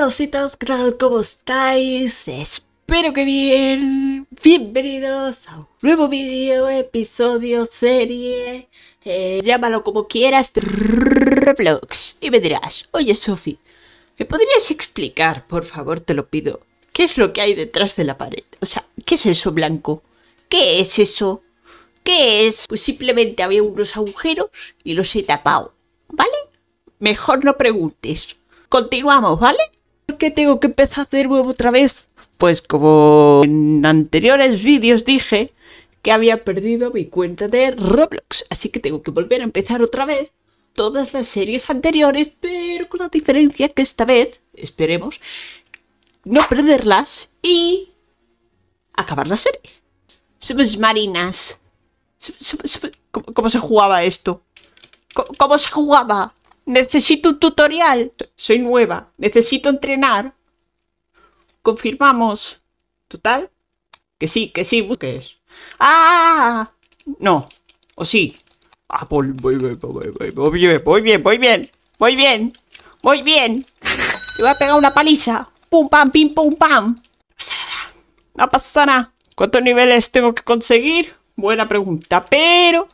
¡Hola ¿qué tal? ¿Cómo estáis? Espero que bien. Bienvenidos a un nuevo vídeo, episodio, serie, eh, llámalo como quieras, Roblox. Y me dirás, oye Sofi, ¿me podrías explicar, por favor, te lo pido, qué es lo que hay detrás de la pared? O sea, ¿qué es eso blanco? ¿Qué es eso? ¿Qué es? Pues simplemente había unos agujeros y los he tapado, ¿vale? Mejor no preguntes continuamos, ¿vale? qué tengo que empezar de nuevo otra vez? Pues como en anteriores vídeos dije que había perdido mi cuenta de Roblox, así que tengo que volver a empezar otra vez todas las series anteriores, pero con la diferencia que esta vez, esperemos, no perderlas y acabar la serie. Somos marinas. ¿Cómo, se jugaba esto? cómo se jugaba? necesito un tutorial, soy nueva, necesito entrenar. Confirmamos. Total. Que sí, que sí, busques. ¡Ah! No. ¿O sí? Ah, voy, voy, voy, voy, bien, voy bien, voy bien, voy bien, voy bien. Le voy a pegar una paliza. Pum, pam, pim, pum, pam. No pasa nada. ¿Cuántos niveles tengo que conseguir? Buena pregunta, pero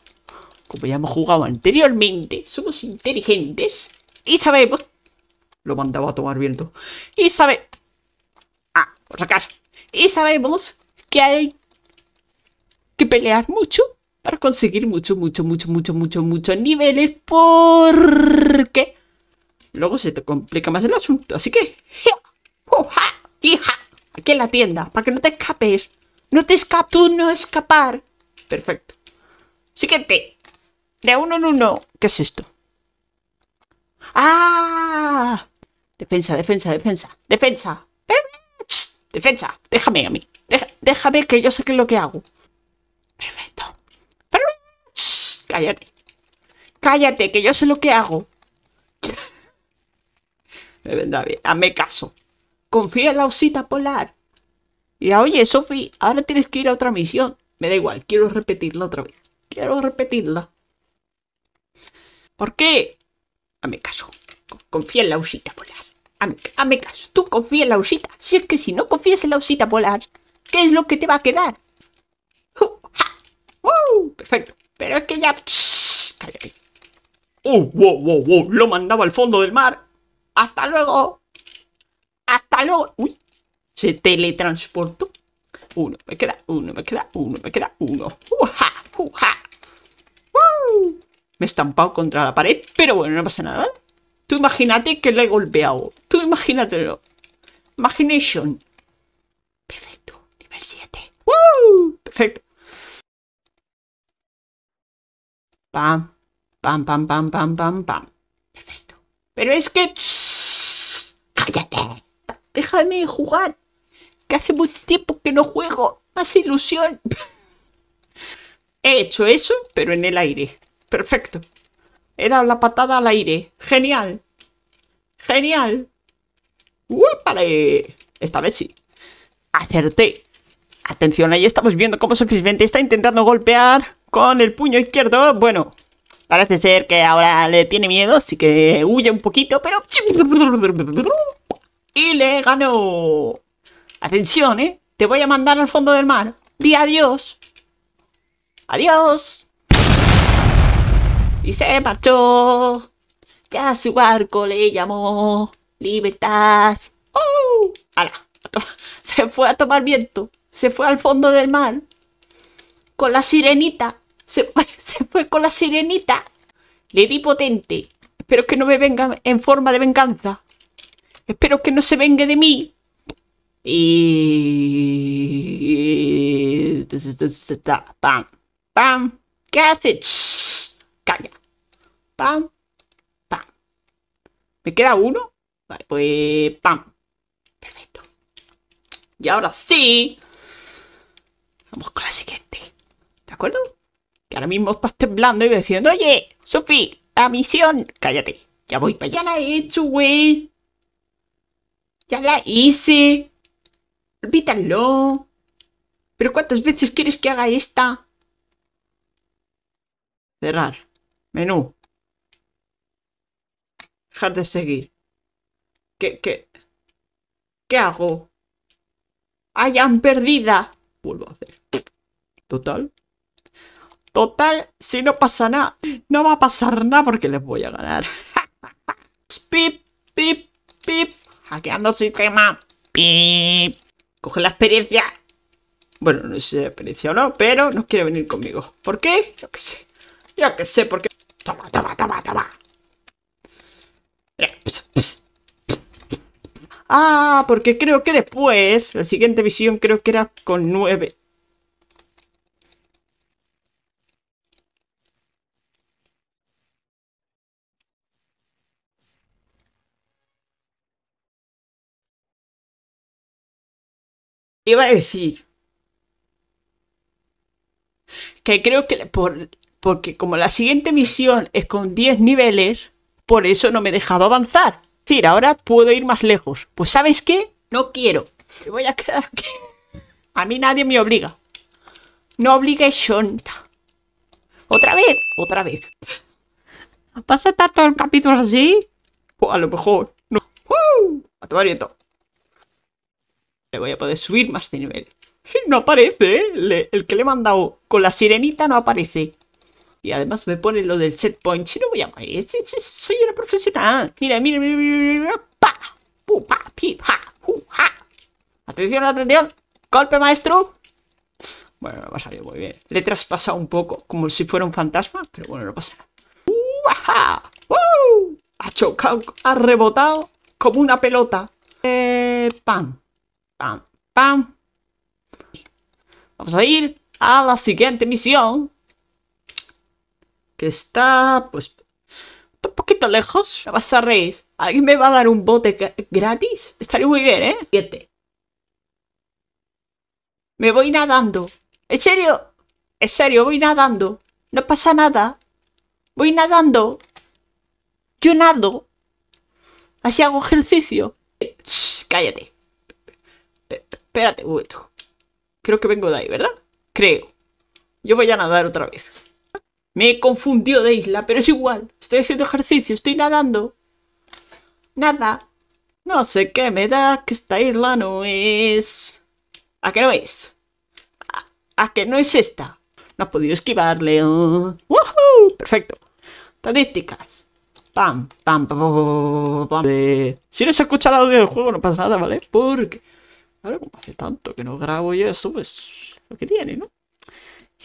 como ya hemos jugado anteriormente, somos inteligentes y sabemos... Lo mandaba a tomar viento. Y sabe... Ah, por acaso. Y sabemos que hay que pelear mucho para conseguir mucho, mucho, mucho, mucho, mucho, muchos niveles porque luego se te complica más el asunto. Así que... Oh, aquí en la tienda, para que no te escapes. No te escapes, tú no escapar. Perfecto. Siguiente. De uno en uno. ¿Qué es esto? ¡Ah! Defensa, defensa, defensa. Defensa. Defensa. Déjame a mí. Déjame que yo sé qué es lo que hago. Perfecto. Cállate. Cállate, que yo sé lo que hago. Me vendrá bien. Hazme caso. Confía en la osita polar. Y oye, Sofi, ahora tienes que ir a otra misión. Me da igual, quiero repetirla otra vez. Quiero repetirla. ¿Por qué? Hazme caso. Confía en la usita polar. a caso. Tú confía en la usita. Si es que si no confías en la usita polar, ¿qué es lo que te va a quedar? ¡Uh! perfecto. Pero es que ya... cállate. Uh, wow, wow, Lo mandaba al fondo del mar. Hasta luego. Hasta luego. Uy. Se teletransportó. Uno, me queda uno, me queda uno, me queda uno. ¡Uja! ¡Uja! Me he estampado contra la pared, pero bueno, no pasa nada. Tú imagínate que le he golpeado. Tú imagínatelo. Imagination. Perfecto. Nivel 7. ¡Woo! Perfecto. Pam, pam, pam, pam, pam, pam, pam. Perfecto. Pero es que... ¡Cállate! Déjame jugar. Que hace mucho tiempo que no juego. Más ilusión. He hecho eso, pero en el aire. Perfecto. He dado la patada al aire. Genial. Genial. Esta vez sí. Acerté. Atención, ahí estamos viendo cómo simplemente está intentando golpear con el puño izquierdo. Bueno, parece ser que ahora le tiene miedo, así que huye un poquito, pero... Y le ganó. Atención, ¿eh? Te voy a mandar al fondo del mar. Di adiós. Adiós y se marchó. Ya su barco le llamó Libertad. ¡Oh! ¡Hala! Se fue a tomar viento. Se fue al fondo del mar. Con la sirenita. Se fue, con la sirenita. Le di potente. Espero que no me venga en forma de venganza. Espero que no se vengue de mí. Y... ¡Pam! ¡Pam! ¿Qué haces? calla. Pam, pam. ¿Me queda uno? Vale, pues pam. Perfecto. Y ahora sí. Vamos con la siguiente. ¿De acuerdo? Que ahora mismo estás temblando y diciendo, oye, Sofi, la misión. Cállate. Ya voy para allá. Ya la he hecho, güey. Ya la hice. Olvídalo. ¿Pero cuántas veces quieres que haga esta? Cerrar. Menú. Dejar de seguir. ¿Qué, qué? ¿Qué hago? ¡Hayan perdida! Vuelvo a hacer. Total. Total, si no pasa nada. No va a pasar nada porque les voy a ganar. pip, pip, pip. Hackeando el sistema. Pip. Coge la experiencia. Bueno, no sé si experiencia o no, pero no quiere venir conmigo. ¿Por qué? Yo que sé. Yo que sé por qué. Toma, toma, toma, toma. Ah, porque creo que después, la siguiente visión creo que era con nueve... Iba a decir que creo que por porque como la siguiente misión es con 10 niveles, por eso no me he dejado avanzar. Es decir, ahora puedo ir más lejos. Pues ¿sabes qué? No quiero. Me voy a quedar aquí. A mí nadie me obliga. No obligue Shonta. Otra vez, otra vez. ¿Vas a estar todo el capítulo así? Pues a lo mejor. No. ¡Uh! A tu Le voy a poder subir más de nivel. No aparece, ¿eh? el que le he mandado con la sirenita no aparece. Y además me pone lo del set point. Si no voy a morir, soy una profesional. Mira, mira, mira, mira, mira. Pa, pu, pa, pi, ja. Atención, atención. Golpe, maestro. Bueno, me va a salir muy bien. Le he traspasado un poco, como si fuera un fantasma, pero bueno, no pasa nada. Ha chocado, ha rebotado como una pelota. Eh, pam, pam, pam. Vamos a ir a la siguiente misión que está, pues, un poquito lejos. la vas a ¿Alguien me va a dar un bote gratis? Estaría muy bien, ¿eh? Siete. Me voy nadando. En serio, en serio, voy nadando. No pasa nada. Voy nadando. Yo nado. Así hago ejercicio. cállate. espérate un Creo que vengo de ahí, ¿verdad? Creo. Yo voy a nadar otra vez. Me he confundido de isla, pero es igual. Estoy haciendo ejercicio, estoy nadando. Nada. No sé qué me da que esta isla no es... ¿A qué no es? ¿A, qué no es esta? No ha podido esquivarle. ¡Woohoo! Perfecto. Estadísticas. Pam, pam, pam, pam, eh, si no se escucha la audio del juego no pasa nada, ¿vale? Porque... ver como hace tanto que no grabo y eso, pues... Lo que tiene, ¿no?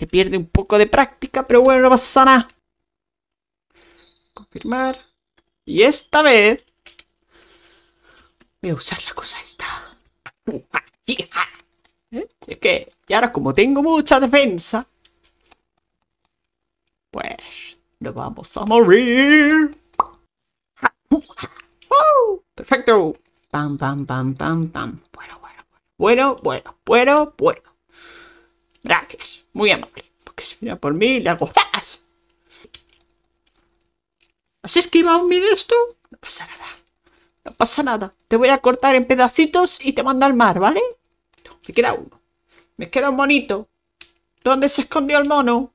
Se pierde un poco de práctica, pero bueno, no pasa nada. Confirmar. Y esta vez... Voy a usar la cosa esta. ¿Eh? Es que, y ahora como tengo mucha defensa... Pues... Nos vamos a morir. Perfecto. Pam, pam, pam, pam, pam. Bueno, bueno, bueno, bueno, bueno, bueno. Gracias, muy amable. Porque si mira por mí, le hago ¡zas! ¿Has esquivado un vídeo esto? No pasa nada. No pasa nada. Te voy a cortar en pedacitos y te mando al mar, ¿vale? me queda uno. Me queda un monito. ¿Dónde se escondió el mono?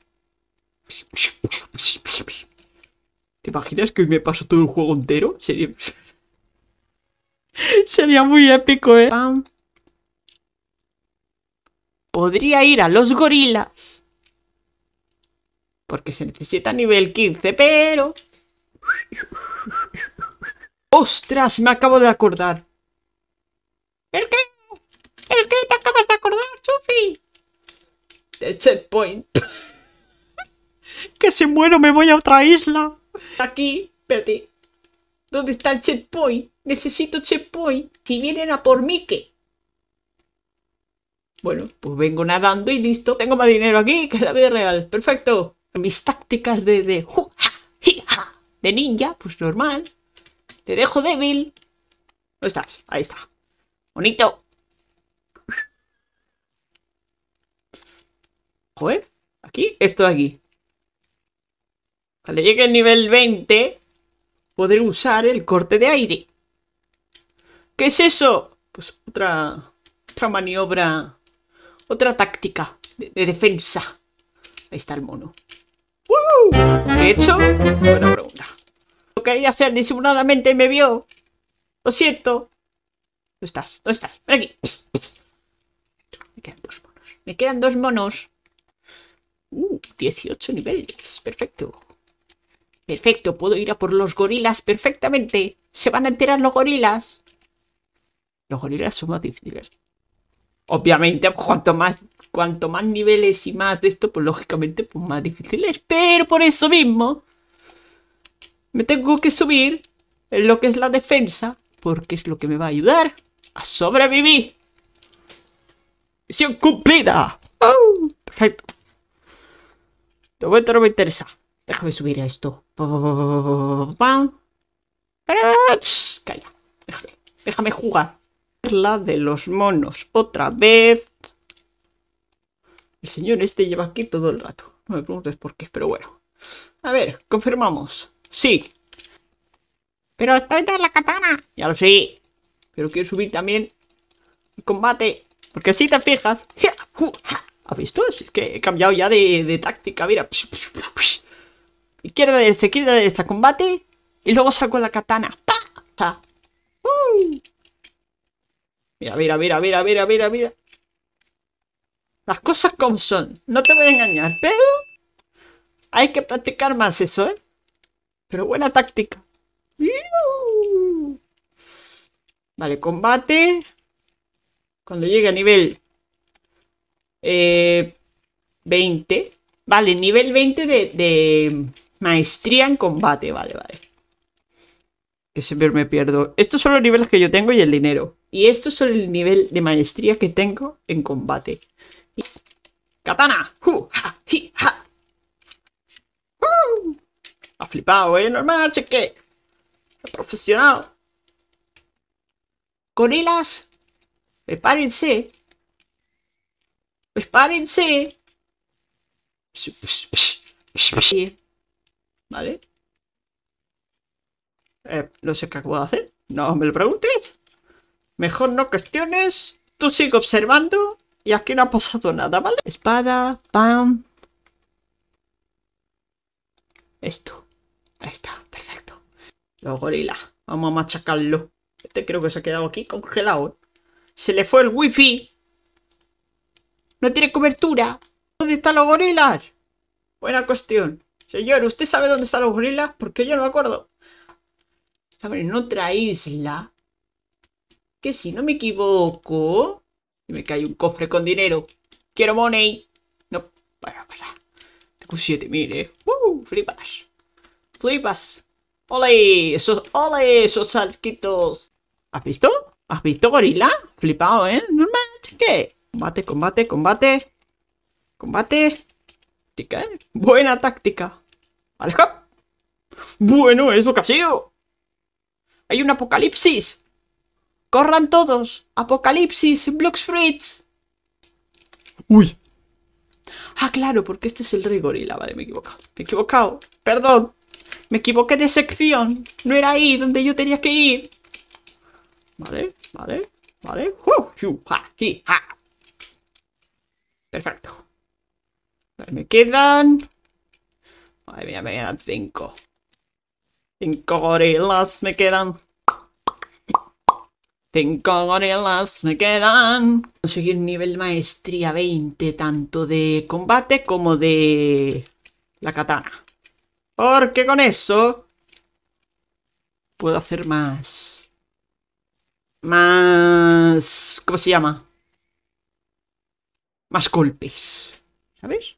¿Te imaginas que hoy me paso todo el juego entero? Sería, Sería muy épico, ¿eh? podría ir a los gorilas. Porque se necesita nivel 15, pero... ¡Ostras! Me acabo de acordar. ¿El qué? ¿El qué te acabas de acordar, Sofi? Del checkpoint. que se muero me voy a otra isla. Aquí, espérate. ¿Dónde está el checkpoint? Necesito checkpoint. Si vienen a por mí, ¿qué? Bueno, pues vengo nadando y listo. Tengo más dinero aquí que en la vida real. Perfecto. Mis tácticas de, de, ninja, pues normal. Te dejo débil. ¿Dónde estás? Ahí está. Bonito. Joder, ¿eh? aquí, esto de aquí. Cuando llegue el nivel 20, poder usar el corte de aire. ¿Qué es eso? Pues otra, otra maniobra otra táctica de, defensa. Ahí está el mono. De hecho, buena pregunta. Lo quería hacer disimuladamente y me vio. Lo siento. ¿Dónde estás? ¿Dónde estás? Ven aquí. Me quedan dos monos. Me quedan dos monos. Uh, 18 niveles. Perfecto. Perfecto, puedo ir a por los gorilas perfectamente. Se van a enterar los gorilas. Los gorilas son más difíciles obviamente, cuanto más, cuanto más niveles y más de esto, pues lógicamente, pues más difícil es. Pero por eso mismo, me tengo que subir en lo que es la defensa, porque es lo que me va a ayudar a sobrevivir. Misión cumplida. ¡Oh! Perfecto. De momento no me interesa. Déjame subir a esto. Calla. Déjame jugar la de los monos otra vez. El señor este lleva aquí todo el rato. No me preguntes por qué, pero bueno. A ver, confirmamos. Sí. Pero está de la katana. Ya lo sé. Pero quiero subir también el combate. Porque si te fijas... ¿Has visto? Es que he cambiado ya de, de táctica. Mira. Izquierda, derecha, izquierda, derecha, combate. Y luego saco la katana. Mira, mira, mira, mira, mira, mira, mira. Las cosas como son. No te voy a engañar, pero hay que practicar más eso, ¿eh? Pero buena táctica. Vale, combate. Cuando llegue a nivel 20. Eh, vale, nivel 20 de maestría en combate. Vale, vale. Que siempre me pierdo. Estos son los niveles que yo tengo y el dinero. Y esto es el nivel de maestría que tengo en combate. ¡Katana! Ha flipado, ¿eh? Normal, cheque. Profesional. Gorilas, prepárense. Prepárense. ¿Vale? Eh, no sé qué acabo de hacer. No me lo preguntes. Mejor no cuestiones. Tú sigue observando y aquí no ha pasado nada, ¿vale? Espada, pam. Esto. Ahí está, perfecto. Los gorilas. Vamos a machacarlo. Este creo que se ha quedado aquí congelado. Se le fue el wifi. No tiene cobertura. ¿Dónde están los gorilas? Buena cuestión. Señor, ¿usted sabe dónde están los gorilas? Porque yo no me acuerdo. Estaban en otra isla que si no me equivoco... me cae un cofre con dinero. Quiero money. No, para, para. Tengo 7000, eh. ¡Uh! Flipas. Flipas. ¡Ole! Esos, ¡Ole! Esos salquitos. ¿Has visto? ¿Has visto, gorila? Flipado, ¿eh? Normal, cheque. Combate, combate, combate. Combate. tica ¿eh? Buena táctica. Vale, hop. Bueno, eso que ha sido. Hay un apocalipsis. ¡Corran todos! ¡Apocalipsis! ¡Blux Fritz! ¡Uy! Ah, claro, porque este es el rey gorila. Vale, me he equivocado. Me he equivocado. Perdón. Me equivoqué de sección. No era ahí donde yo tenía que ir. Vale, vale, vale. Uh, Perfecto. me quedan... Vale, mira, me quedan cinco. Cinco gorilas me quedan. Cinco gorilas me quedan. Conseguir nivel maestría 20, tanto de combate como de la katana. Porque con eso puedo hacer más... Más... ¿Cómo se llama? Más golpes. ¿Sabes?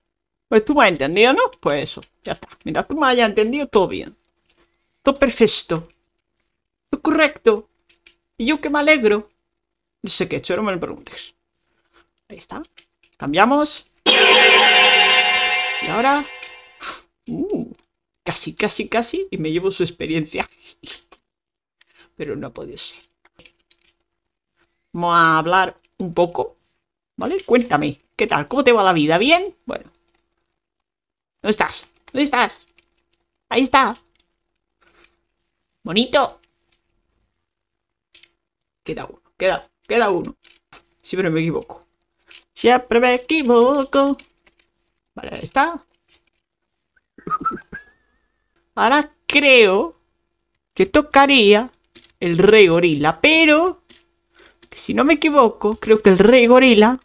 Pues tú me has entendido, ¿no? Pues eso, ya está. Mira, tú me haya entendido, todo bien. Todo perfecto. Todo correcto. Y yo que me alegro. No sé qué choro me lo preguntes. Ahí está. Cambiamos. Y ahora... Uh, casi, casi, casi. Y me llevo su experiencia. Pero no ha podido ser. Vamos a hablar un poco. ¿Vale? Cuéntame. ¿Qué tal? ¿Cómo te va la vida? ¿Bien? Bueno. ¿Dónde estás? ¿Dónde estás? Ahí está. Bonito. Queda uno, queda, queda uno. Siempre me equivoco. Siempre me equivoco. Vale, ahí está. Ahora creo que tocaría el rey gorila, pero si no me equivoco, creo que el rey gorila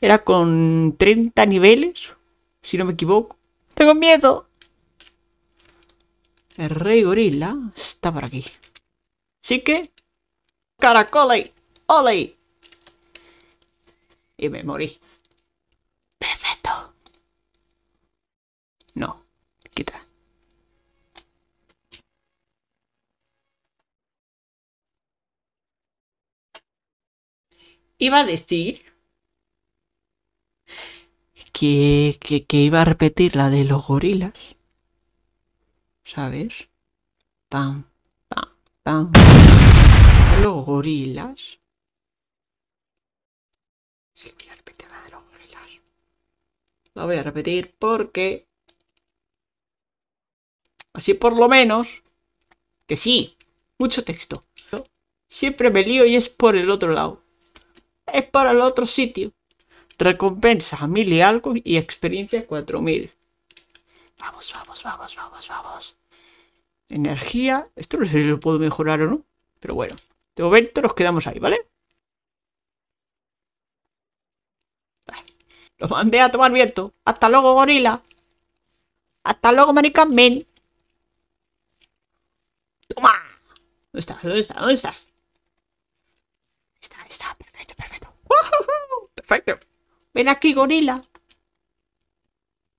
era con 30 niveles, si no me equivoco. Tengo miedo. El rey gorila está por aquí. Así que Caracole, ole. Y me morí. Perfecto. No, quita. Iba a decir que, que, que iba a repetir la de los gorilas. ¿Sabes? Pam, pam, pam los gorilas. Sí, la de los gorilas. La voy a repetir porque... Así por lo menos... Que sí, mucho texto. Siempre me lío y es por el otro lado. Es para el otro sitio. Recompensa a mil y algo y experiencia cuatro mil. Vamos, vamos, vamos, vamos, vamos. Energía. Esto no sé si lo puedo mejorar o no. Pero bueno. De momento nos quedamos ahí, ¿vale? Lo mandé a tomar viento. Hasta luego, gorila. Hasta luego, Ven. Toma. ¿Dónde estás? ¿Dónde estás? ¿Dónde estás? Está, está. Perfecto, perfecto. ¡Woohoohoo! Perfecto. Ven aquí, gorila.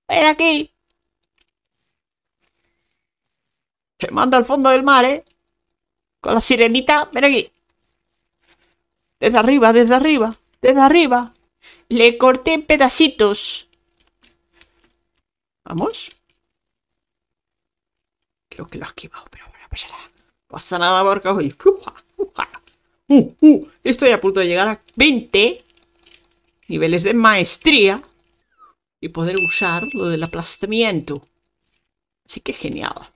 Ven aquí. Te manda al fondo del mar, ¿eh? la sirenita, ven aquí. Desde arriba, desde arriba, desde arriba. Le corté en pedacitos. Vamos. Creo que lo ha esquivado, pero bueno, pues nada. No pasa nada porque hoy. Uh, uh, estoy a punto de llegar a 20 niveles de maestría y poder usar lo del aplastamiento. Así que genial.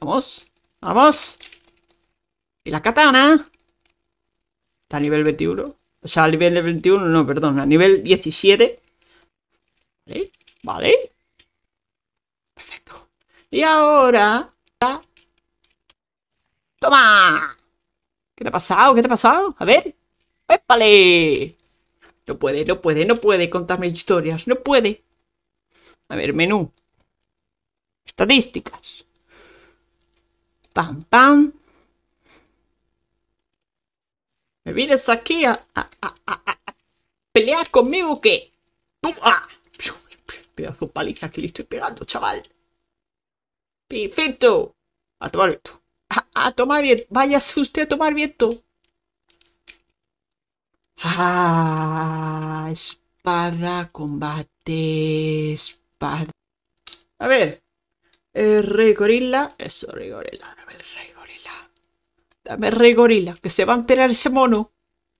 Vamos, vamos. Y la katana está a nivel 21. O sea, a nivel de 21, no, perdón, a nivel 17. ¿Vale? ¿Vale? Perfecto. Y ahora... ¡Toma! ¿Qué te ha pasado? ¿Qué te ha pasado? A ver. ¡Épale! No puede, no puede, no puede contarme historias. No puede. A ver, menú. Estadísticas. Pam, pam vienes aquí a, pelear conmigo que... ¡Ah! Pedazo paliza que le estoy pegando, chaval. Perfecto. A tomar viento. A, tomar viento. Váyase usted a tomar viento. Ah, espada, combate, espada. A ver. Eh, Rigorilla. Eso, Rigorilla. A ver, Rigorilla. Me rey gorila, que se va a enterar ese mono.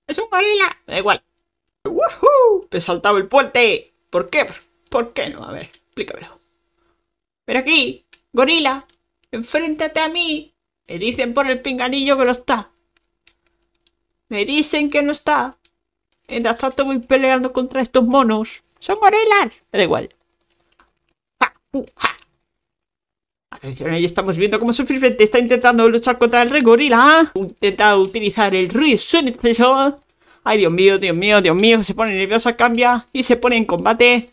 ¡Es un gorila! Da igual. ¡Woohoo! Te saltaba el puente. ¿Por qué? ¿Por qué no? A ver, explícamelo. pero aquí, gorila. Enfréntate a mí. Me dicen por el pinganillo que no está. Me dicen que no está. en tanto voy peleando contra estos monos. ¡Son gorilas! Da igual. ¡Ja! Atención, ahí estamos viendo cómo Frente está intentando luchar contra el rey gorila. Intenta utilizar el Ruiz Ay, Dios mío, Dios mío, Dios mío. Se pone nerviosa, cambia y se pone en combate.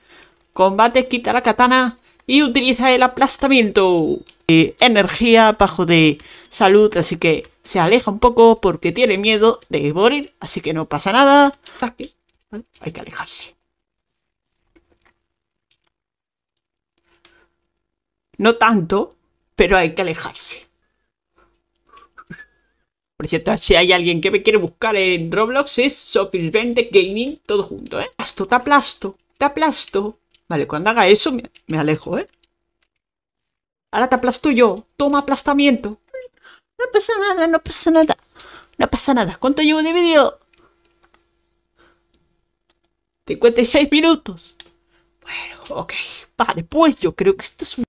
Combate, quita la katana y utiliza el aplastamiento. energía bajo de salud, así que se aleja un poco porque tiene miedo de morir. Así que no pasa nada. Hay que alejarse. No tanto, pero hay que alejarse. Por cierto, si hay alguien que me quiere buscar en Roblox es Vende Gaming, todo junto, ¿eh? te aplasto, te aplasto. Vale, cuando haga eso me, me alejo, ¿eh? Ahora te aplasto yo. Toma aplastamiento. No pasa nada, no pasa nada. No pasa nada. ¿Cuánto llevo de vídeo? 56 minutos. Bueno, ok. Vale, pues yo creo que esto es un...